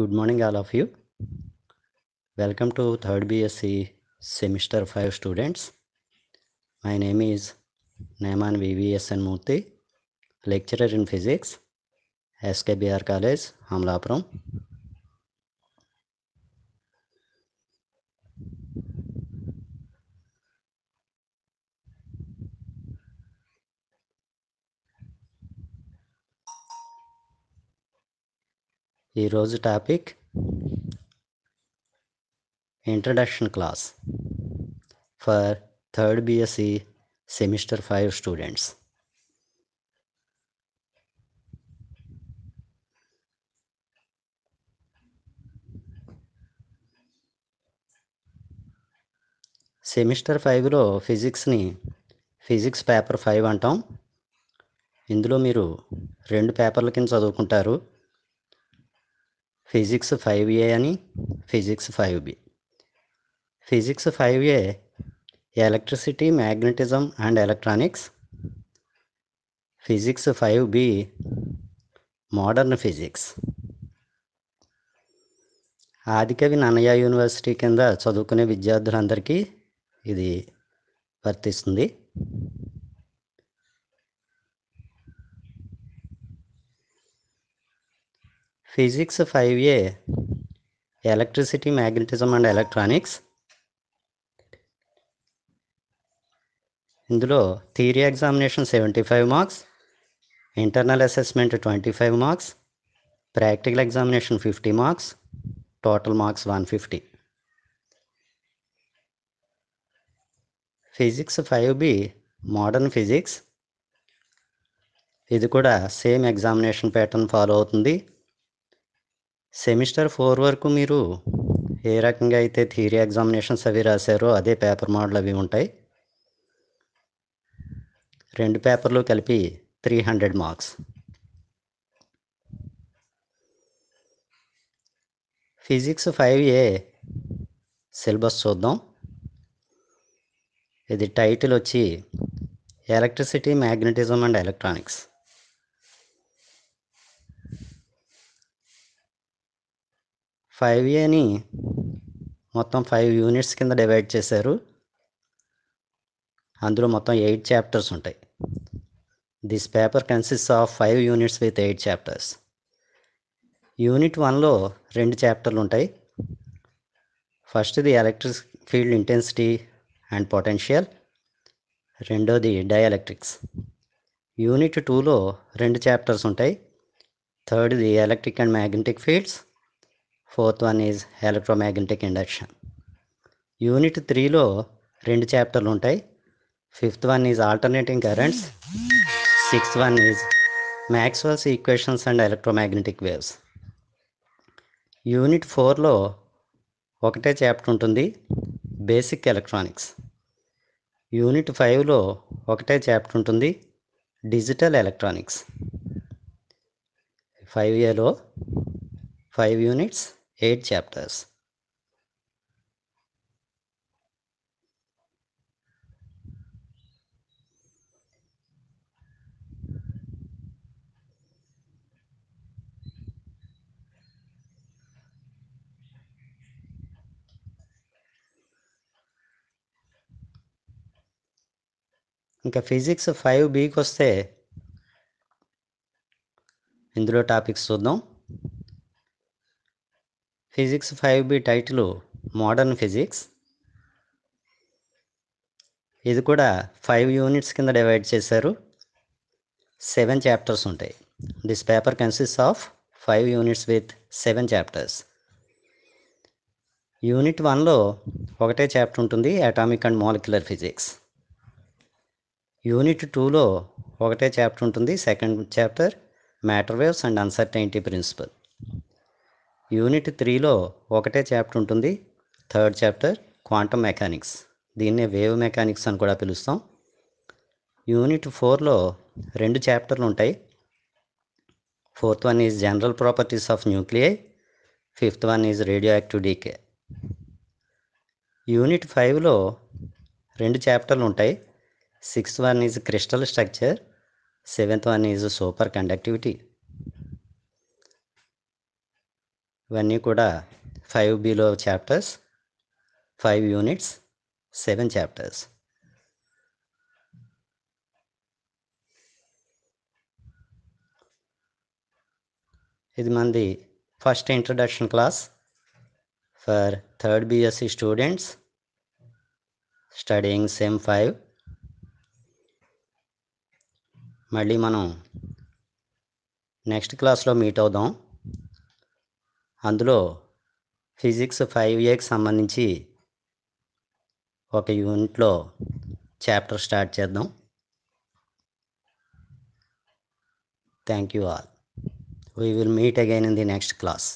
good morning all of you welcome to third bsc semester 5 students my name is Naiman vvsn murthy lecturer in physics skbr college hamlapram ఈరోజు topic introduction class for third BSc semester five students semester ఫైవ్లో ఫిజిక్స్ని physics paper five అంటాం ఇందులో మీరు రెండు పేపర్ల కింద చదువుకుంటారు ఫిజిక్స్ ఫైవ్ ఏ అని physics five B physics five A electricity magnetism and electronics physics five B modern physics Adikavi Nannaya university కింద చదువుకునే విద్యార్థులందరికీ ఇది వర్తిస్తుంది physics five A electricity magnetism and electronics ఇందులో theory examination seventy five marks internal assessment twenty five marks practical examination fifty marks total marks one fifty physics five B modern physics ఇది కూడా same examination pattern follow అవుతుంది semester four వరకు మీరు ఏ రకంగా అయితే theory examinations అవి రాశారో అదే పేపర్ మోడల్ అవి ఉంటాయి రెండు పేపర్లు కలిపి three hundred marks physics five A syllabus చూద్దాం ఇది టైటిల్ వచ్చి electricity magnetism and electronics five ఏని మొత్తం ఫైవ్ యూనిట్స్ కింద డివైడ్ చేశారు అందులో మొత్తం ఎయిట్ చాప్టర్స్ ఉంటాయి this paper consist of five units with eight chapters unit వన్లో రెండు చాప్టర్లు ఉంటాయి ఫస్ట్ది electric field intensity and potential రెండోది డైఎలక్ట్రిక్స్ యూనిట్ టూలో రెండు చాప్టర్స్ ఉంటాయి థర్డ్ది electric and magnetic fields fourth one is electromagnetic induction unit త్రీలో రెండు చాప్టర్లు ఉంటాయి fifth one is alternating currents sixth one is Maxwell's equations and electromagnetic waves unit ఫోర్లో ఒకటే చాప్టర్ ఉంటుంది బేసిక్ ఎలక్ట్రానిక్స్ యూనిట్ ఫైవ్లో ఒకటే చాప్టర్ ఉంటుంది డిజిటల్ ఎలక్ట్రానిక్స్ ఫైవ్ ఇయర్లో ఫైవ్ యూనిట్స్ 8 चैप्टर्स इनका फिजिक्स 5b కి వస్తే ఇందులో టాపిక్స్ చూద్దాం physics five B title modern physics ఇది కూడా ఫైవ్ యూనిట్స్ కింద డివైడ్ చేశారు సెవెన్ చాప్టర్స్ ఉంటాయి this paper consist of five units with seven chapters unit వన్లో ఒకటే చాప్టర్ ఉంటుంది atomic and molecular physics unit టూలో ఒకటే చాప్టర్ ఉంటుంది second chapter matter waves and uncertainty principle unit త్రీలో ఒకటే చాప్టర్ ఉంటుంది థర్డ్ చాప్టర్ క్వాంటమ్ మెకానిక్స్ దీన్నే వేవ్ మెకానిక్స్ అని కూడా పిలుస్తాం యూనిట్ ఫోర్లో రెండు చాప్టర్లు ఉంటాయి fourth one is general properties of nuclei fifth one is radioactive decay unit ఫైవ్లో రెండు చాప్టర్లు ఉంటాయి sixth one is crystal structure seventh one is superconductivity ఇవన్నీ కూడా ఫైవ్ బిలో chapters five units seven chapters ఇది మంది first introduction class for third BSc students studying sem five మళ్ళీ మనం నెక్స్ట్ క్లాస్లో మీట్ అవుదాం అందులో ఫిజిక్స్ ఫైవ్ ఏకి సంబంధించి ఒక యూనిట్లో చాప్టర్ స్టార్ట్ చేద్దాం thank you all we will meet again in the next class